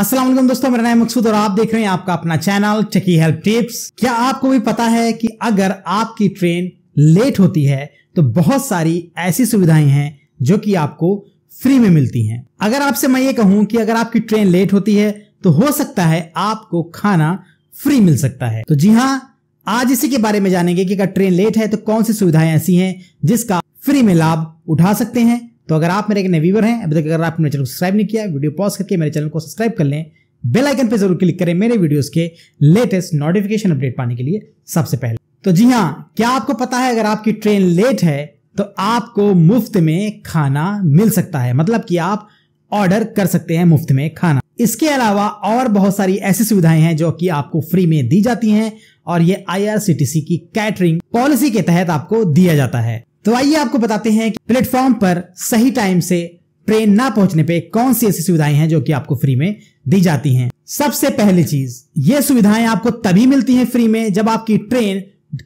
असलम दोस्तों मेरा नाम मकसूद और आप देख रहे हैं आपका अपना चैनल चकी हेल्प टिप्स क्या आपको भी पता है कि अगर आपकी ट्रेन लेट होती है तो बहुत सारी ऐसी सुविधाएं हैं जो कि आपको फ्री में मिलती हैं अगर आपसे मैं ये कहूं कि अगर आपकी ट्रेन लेट होती है तो हो सकता है आपको खाना फ्री मिल सकता है तो जी हाँ आज इसी के बारे में जानेंगे कि अगर ट्रेन लेट है तो कौन सी सुविधाएं ऐसी हैं जिसका फ्री में लाभ उठा सकते हैं तो अगर आप मेरे एक नए व्यूवर हैं अभी तक अगर आपने चैनल को सब्सक्राइब नहीं किया वीडियो पॉज करके मेरे चैनल को सब्सक्राइब कर लें बेल आइकन पर जरूर क्लिक करें मेरे वीडियोस के लेटेस्ट नोटिफिकेशन अपडेट पाने के लिए सबसे पहले तो जी हाँ क्या आपको पता है अगर आपकी ट्रेन लेट है तो आपको मुफ्त में खाना मिल सकता है मतलब कि आप ऑर्डर कर सकते हैं मुफ्त में खाना इसके अलावा और बहुत सारी ऐसी सुविधाएं हैं जो कि आपको फ्री में दी जाती हैं और ये आईआरसीटीसी की कैटरिंग पॉलिसी के तहत आपको दिया जाता है तो आइए आपको बताते हैं कि प्लेटफॉर्म पर सही टाइम से ट्रेन ना पहुंचने पे कौन सी ऐसी सुविधाएं हैं जो कि आपको फ्री में दी जाती हैं सबसे पहली चीज ये सुविधाएं आपको तभी मिलती हैं फ्री में जब आपकी ट्रेन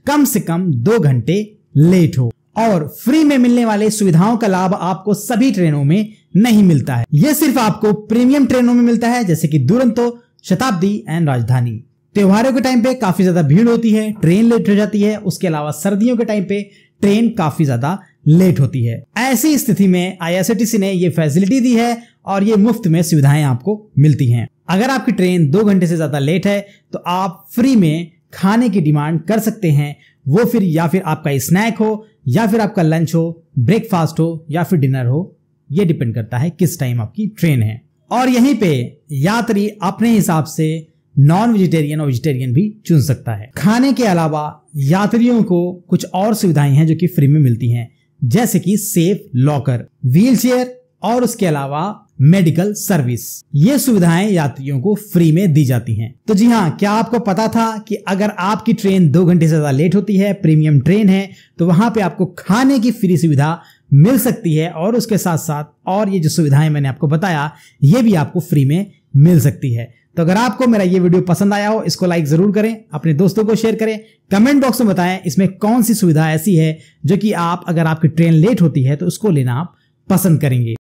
कम से कम दो घंटे लेट हो और फ्री में मिलने वाले सुविधाओं का लाभ आपको सभी ट्रेनों में नहीं मिलता है यह सिर्फ आपको प्रीमियम ट्रेनों में मिलता है जैसे कि दुरंतो शताब्दी एंड राजधानी त्योहारों के टाइम पे काफी ज्यादा भीड़ होती है ट्रेन लेट हो जाती है उसके अलावा सर्दियों के टाइम पे ट्रेन काफी ज्यादा लेट होती है ऐसी स्थिति में आई ने ये फैसिलिटी दी है और ये मुफ्त में सुविधाएं आपको मिलती हैं अगर आपकी ट्रेन दो घंटे से ज्यादा लेट है तो आप फ्री में खाने की डिमांड कर सकते हैं वो फिर या फिर आपका स्नैक हो या फिर आपका लंच हो ब्रेकफास्ट हो या फिर डिनर हो ये डिपेंड करता है किस टाइम आपकी ट्रेन है और यहीं पे यात्री अपने हिसाब से नॉन वेजिटेरियन और वेजिटेरियन भी चुन सकता है खाने के अलावा यात्रियों को कुछ और सुविधाएं हैं जो कि फ्री में मिलती हैं जैसे कि सेफ लॉकर व्हील चेयर और उसके अलावा मेडिकल सर्विस ये सुविधाएं यात्रियों को फ्री में दी जाती हैं। तो जी हाँ क्या आपको पता था कि अगर आपकी ट्रेन दो घंटे से ज्यादा लेट होती है प्रीमियम ट्रेन है तो वहां पे आपको खाने की फ्री सुविधा मिल सकती है और उसके साथ साथ और ये जो सुविधाएं मैंने आपको बताया ये भी आपको फ्री में मिल सकती है तो अगर आपको मेरा ये वीडियो पसंद आया हो इसको लाइक जरूर करें अपने दोस्तों को शेयर करें कमेंट बॉक्स में बताएं इसमें कौन सी सुविधा ऐसी है जो कि आप अगर आपकी ट्रेन लेट होती है तो उसको लेना आप पसंद करेंगे